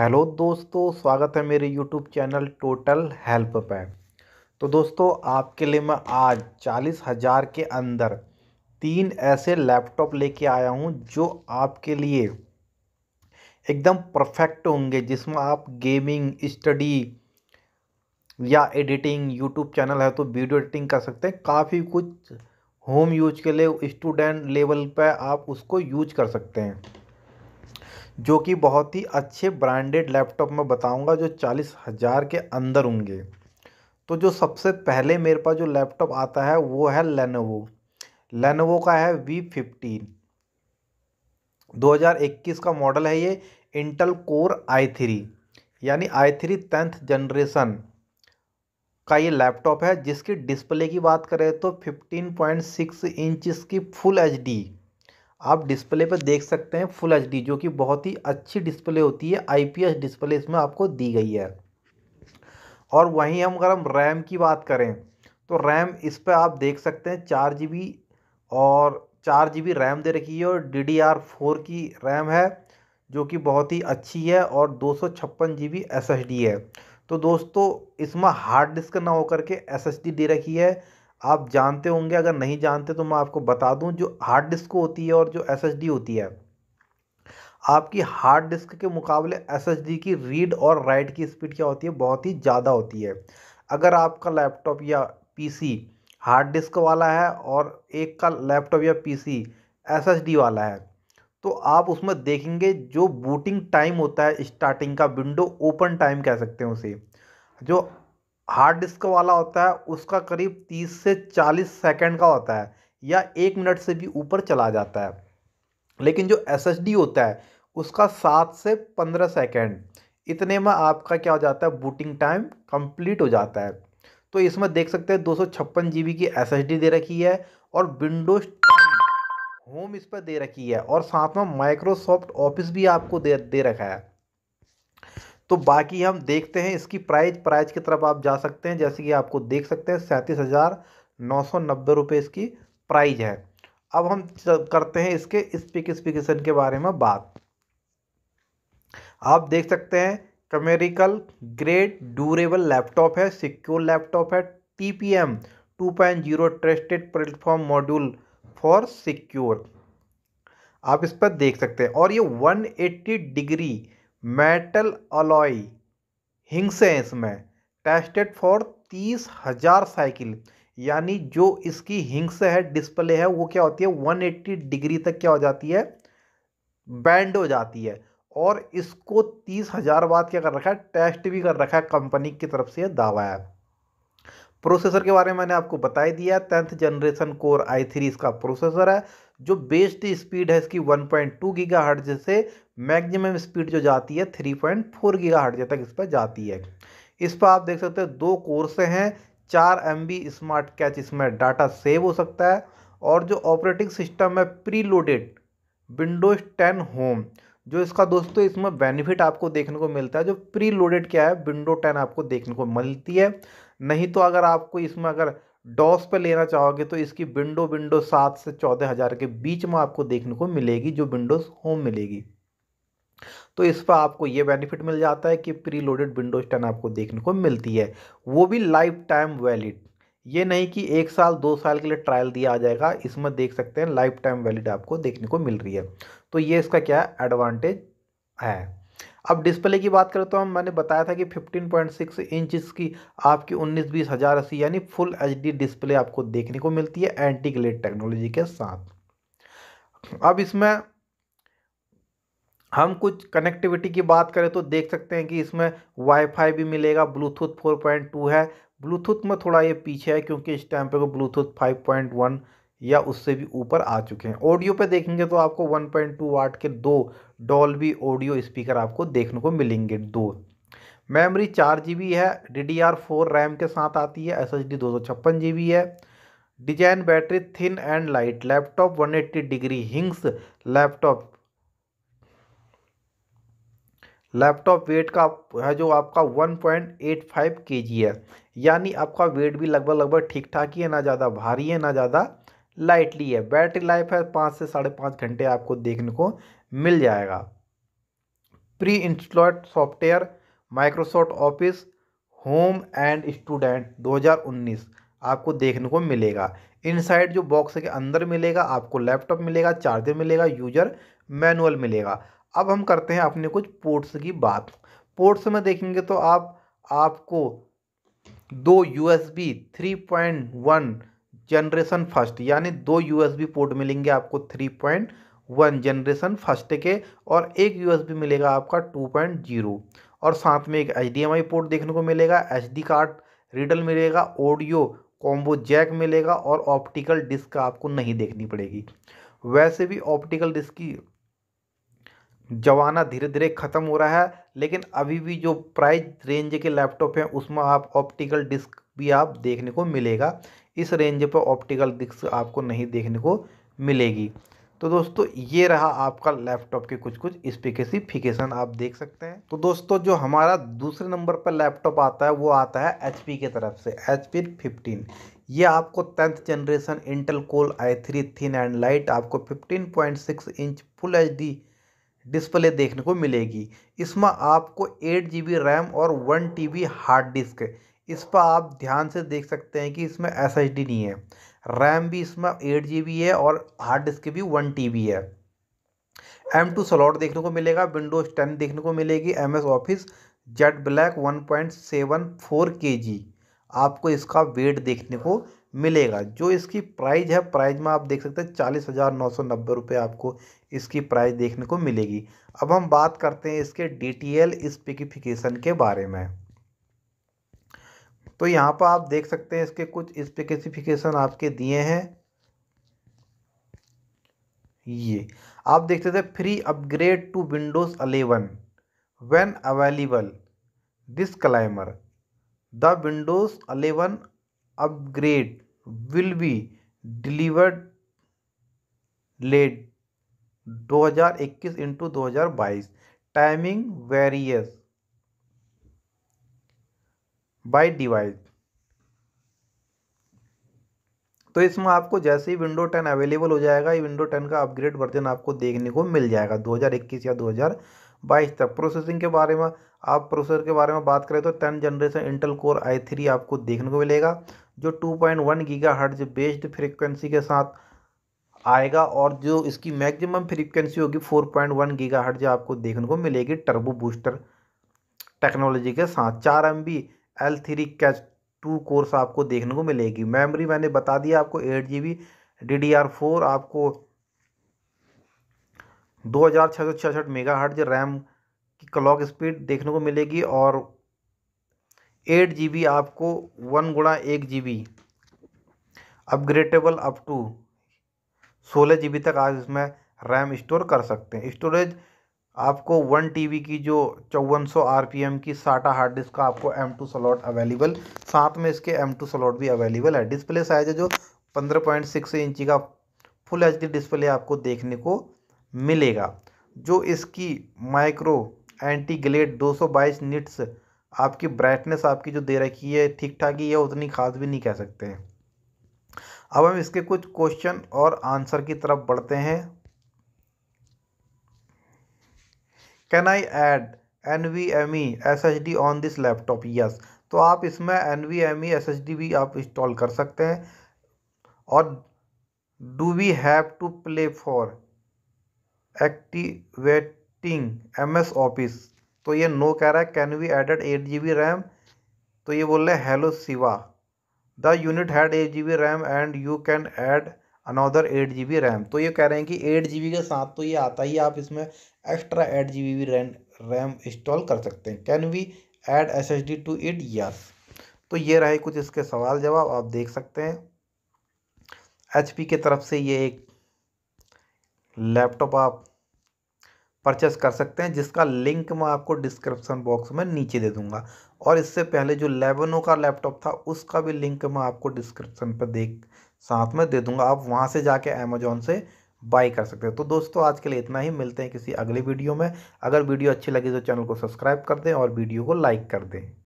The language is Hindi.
हेलो दोस्तों स्वागत है मेरे यूट्यूब चैनल टोटल हेल्प पे तो दोस्तों आपके लिए मैं आज चालीस हज़ार के अंदर तीन ऐसे लैपटॉप लेके आया हूँ जो आपके लिए एकदम परफेक्ट होंगे जिसमें आप गेमिंग स्टडी या एडिटिंग यूट्यूब चैनल है तो वीडियो एडिटिंग कर सकते हैं काफ़ी कुछ होम यूज के लिए स्टूडेंट लेवल पर आप उसको यूज कर सकते हैं जो कि बहुत ही अच्छे ब्रांडेड लैपटॉप मैं बताऊंगा जो चालीस हज़ार के अंदर होंगे तो जो सबसे पहले मेरे पास जो लैपटॉप आता है वो है लेनोवो लेनोवो का है वी फिफ्टीन 2021 का मॉडल है ये इंटल कोर आई थ्री यानी आई थ्री टेंथ जनरेशन का ये लैपटॉप है जिसकी डिस्प्ले की बात करें तो 15.6 इंच की फुल एच डी आप डिस्प्ले पर देख सकते हैं फुल एच जो कि बहुत ही अच्छी डिस्प्ले होती है आई डिस्प्ले इसमें आपको दी गई है और वहीं हम अगर हम रैम की बात करें तो रैम इस पर आप देख सकते हैं चार जी और चार जी रैम दे रखी है और डी डी आर फोर की रैम है जो कि बहुत ही अच्छी है और दो सौ छप्पन जी बी एस डी है तो दोस्तों इसमें हार्ड डिस्क ना होकर के एस डी दे रखी है आप जानते होंगे अगर नहीं जानते तो मैं आपको बता दूं जो हार्ड डिस्क होती है और जो एस होती है आपकी हार्ड डिस्क के मुकाबले एस की रीड और राइट की स्पीड क्या होती है बहुत ही ज़्यादा होती है अगर आपका लैपटॉप या पीसी हार्ड डिस्क वाला है और एक का लैपटॉप या पी सी वाला है तो आप उसमें देखेंगे जो बूटिंग टाइम होता है स्टार्टिंग का विंडो ओपन टाइम कह सकते हैं उसे जो हार्ड डिस्क वाला होता है उसका करीब तीस से चालीस सेकेंड का होता है या एक मिनट से भी ऊपर चला जाता है लेकिन जो एस होता है उसका सात से पंद्रह सेकेंड इतने में आपका क्या हो जाता है बूटिंग टाइम कंप्लीट हो जाता है तो इसमें देख सकते हैं दो सौ छप्पन जी बी की एस दे रखी है और विंडोज होम इस पर दे रखी है और साथ में माइक्रोसॉफ्ट ऑफिस भी आपको दे दे रखा है तो बाकी हम देखते हैं इसकी प्राइस प्राइस की तरफ आप जा सकते हैं जैसे कि आपको देख सकते हैं सैंतीस हज़ार नौ सौ नब्बे रुपये इसकी प्राइज है अब हम करते हैं इसके स्पेसिफिकेशन के बारे में बात आप देख सकते हैं कमेरिकल ग्रेड ड्यूरेबल लैपटॉप है सिक्योर लैपटॉप है T P M two point zero trusted platform module for secure आप इस पर देख सकते हैं और ये one eighty degree metal alloy hinges हैं इसमें टेस्टेड फॉर तीस हज़ार साइकिल यानी जो इसकी हिंग्स है डिस्प्ले है वो क्या होती है 180 डिग्री तक क्या हो जाती है बैंड हो जाती है और इसको तीस हज़ार बाद क्या कर रखा है टेस्ट भी कर रखा है कंपनी की तरफ से दावा है प्रोसेसर के बारे में मैंने आपको बता ही दिया tenth generation core i three इसका प्रोसेसर है जो बेस्ट स्पीड है इसकी 1.2 पॉइंट टू गीगा हर्ट जैसे मैगजिमम स्पीड जो जाती है 3.4 पॉइंट फोर गीगा हर्ट तक इस पर जाती है इस पर आप देख सकते हैं दो कोर्स हैं चार एम स्मार्ट कैच इसमें डाटा सेव हो सकता है और जो ऑपरेटिंग सिस्टम है pre loaded Windows ten home जो इसका दोस्तों इसमें बेनिफिट आपको देखने को मिलता है जो प्री लोडेड क्या है विंडो टेन आपको देखने को मिलती है नहीं तो अगर आपको इसमें अगर डॉस पे लेना चाहोगे तो इसकी विंडो विंडो सात से चौदह हज़ार के बीच में आपको देखने को मिलेगी जो विंडोज़ होम मिलेगी तो इस पर आपको ये बेनिफिट मिल जाता है कि प्री लोडेड विंडोज़ टेन आपको देखने को मिलती है वो भी लाइफ टाइम वैलिड ये नहीं कि एक साल दो साल के लिए ट्रायल दिया आ जाएगा इसमें देख सकते हैं लाइफ टाइम वैलिड आपको देखने को मिल रही है तो ये इसका क्या एडवांटेज है अब डिस्प्ले की बात करें तो हम मैंने बताया था कि 15.6 इंच की आपकी उन्नीस बीस हज़ार अस्सी यानी फुल एचडी डिस्प्ले आपको देखने को मिलती है एंटी ग्लेड टेक्नोलॉजी के साथ अब इसमें हम कुछ कनेक्टिविटी की बात करें तो देख सकते हैं कि इसमें वाईफाई भी मिलेगा ब्लूटूथ 4.2 है ब्लूटूथ में थोड़ा ये पीछे है क्योंकि इस टाइम पर ब्लूटूथ फाइव या उससे भी ऊपर आ चुके हैं ऑडियो पे देखेंगे तो आपको 1.2 वाट के दो डॉल्बी ऑडियो स्पीकर आपको देखने को मिलेंगे दो मेमोरी चार जी बी है D D R four RAM के साथ आती है एस एच डी दो सौ छप्पन जी बी है design battery thin and light laptop one eighty degree hinges laptop laptop weight का है जो आपका 1.85 केजी है यानी आपका वेट भी लगभग लगभग ठीक ठाक ही है ना ज़्यादा भारी है ना ज़्यादा लाइटली है बैटरी लाइफ है पाँच से साढ़े पाँच घंटे आपको देखने को मिल जाएगा pre installed software Microsoft office home and student 2019 आपको देखने को मिलेगा इनसाइड जो बॉक्स के अंदर मिलेगा आपको लैपटॉप मिलेगा चार्जर मिलेगा यूजर मैनुअल मिलेगा अब हम करते हैं अपने कुछ पोर्ट्स की बात पोर्ट्स में देखेंगे तो आप आपको दो U S B three point one generation first यानी दो यूएसबी पोर्ट मिलेंगे आपको three point one generation first के और एक यूएसबी मिलेगा आपका टू पॉइंट जीरो और साथ में एक एच पोर्ट देखने को मिलेगा एच कार्ड रीडल मिलेगा ऑडियो कॉम्बो जैक मिलेगा और ऑप्टिकल डिस्क आपको नहीं देखनी पड़ेगी वैसे भी ऑप्टिकल डिस्क की जवाना धीरे धीरे ख़त्म हो रहा है लेकिन अभी भी जो प्राइस रेंज के लैपटॉप हैं उसमें आप ऑप्टिकल डिस्क भी आप देखने को मिलेगा इस रेंज पर ऑप्टिकल डिस्क आपको नहीं देखने को मिलेगी तो दोस्तों ये रहा आपका लैपटॉप के कुछ कुछ स्पेसिफिकेशन आप देख सकते हैं तो दोस्तों जो हमारा दूसरे नंबर पर लैपटॉप आता है वो आता है एच की तरफ से एच पी फिफ्टीन ये आपको tenth generation Intel core i three thin and light आपको fifteen point six inch full H D display देखने को मिलेगी इसमें आपको एट जी बी रैम और one T B hard disk इस पर आप ध्यान से देख सकते हैं कि इसमें एस नहीं है रैम भी इसमें एट जी है और हार्ड डिस्क भी वन टी है एम टू स्लॉट देखने को मिलेगा विंडोज़ टेन देखने को मिलेगी M S office jet black one point seven four K G आपको इसका वेट देखने को मिलेगा जो इसकी प्राइस है प्राइस में आप देख सकते हैं चालीस हज़ार नौ सौ नब्बे रुपये आपको इसकी प्राइस देखने को मिलेगी अब हम बात करते हैं इसके डिटेल स्पेसिफिकेशन के बारे में तो यहाँ पर आप देख सकते हैं इसके कुछ स्पेसिफिकेशन आपके दिए हैं ये आप देखते थे free upgrade to Windows eleven when available disclaimer the Windows eleven upgrade will be delivered late 2021 into two timing various by divide तो इसमें आपको जैसे ही विंडो टेन अवेलेबल हो जाएगा ये विंडो टेन का अपग्रेड वर्जन आपको देखने को मिल जाएगा 2021 या 2022 तक प्रोसेसिंग के बारे में आप प्रोसेसर के बारे में बात करें तो ten generation Intel core i three आपको देखने को मिलेगा जो 2.1 point giga hertz based frequency के साथ आएगा और जो इसकी मैक्सिमम फ्रीक्वेंसी होगी फोर पॉइंट वन गीगा आपको देखने को मिलेगी टर्बो बूस्टर टेक्नोलॉजी के साथ चार M B L three cache two cores आपको देखने को मिलेगी मेमोरी मैंने बता दिया आपको eight G B D D R four आपको दो हज़ार छः सौ छियासठ मेगा हट रैम की क्लॉक स्पीड देखने को मिलेगी और एट जी बी आपको वन गुणा एक G B upgradable up to सोलह जी बी तक आप इसमें रैम स्टोर कर सकते हैं स्टोरेज आपको वन टी की जो चौवन सौ की साटा हार्ड डिस्क का आपको एम टू स्लॉट अवेलेबल साथ में इसके एम टू स्लॉट भी अवेलेबल है डिस्प्ले साइज है जो पंद्रह पॉइंट सिक्स इंची का फुल एच डिस्प्ले आपको देखने को मिलेगा जो इसकी माइक्रो एंटी ग्लेड दो सौ बाईस निट्स आपकी ब्राइटनेस आपकी जो दे रखी है ठीक ठाक ही है उतनी खास भी नहीं कह सकते हैं अब हम इसके कुछ क्वेश्चन और आंसर की तरफ बढ़ते हैं can I add N V M E S S D on this laptop yes तो आप इसमें N V M E S S D भी आप इंस्टॉल कर सकते हैं और do we have to pay for activating M S office तो ये नो कह रहा है can we added eight G B RAM तो ये बोल रहे हैं hello Shiva the unit had eight G B RAM and you can add another eight G B RAM तो ये कह रहे हैं कि एट जी बी के साथ तो ये आता ही आप इसमें एक्स्ट्रा एट जी बी भी रैम रैम इंस्टॉल कर सकते हैं can we add S S D to it yes तो ये रहे कुछ इसके सवाल जवाब आप देख सकते हैं एच पी की तरफ से ये एक लैपटॉप आप परचेस कर सकते हैं जिसका लिंक मैं आपको डिस्क्रिप्शन बॉक्स में नीचे दे दूंगा और इससे पहले जो लेवनो का लैपटॉप था उसका भी लिंक मैं आपको डिस्क्रिप्शन पर देख साथ में दे दूंगा आप वहाँ से जाके अमेजोन से बाई कर सकते हो तो दोस्तों आज के लिए इतना ही मिलते हैं किसी अगली वीडियो में अगर वीडियो अच्छी लगी तो चैनल को सब्सक्राइब कर दें और वीडियो को लाइक कर दें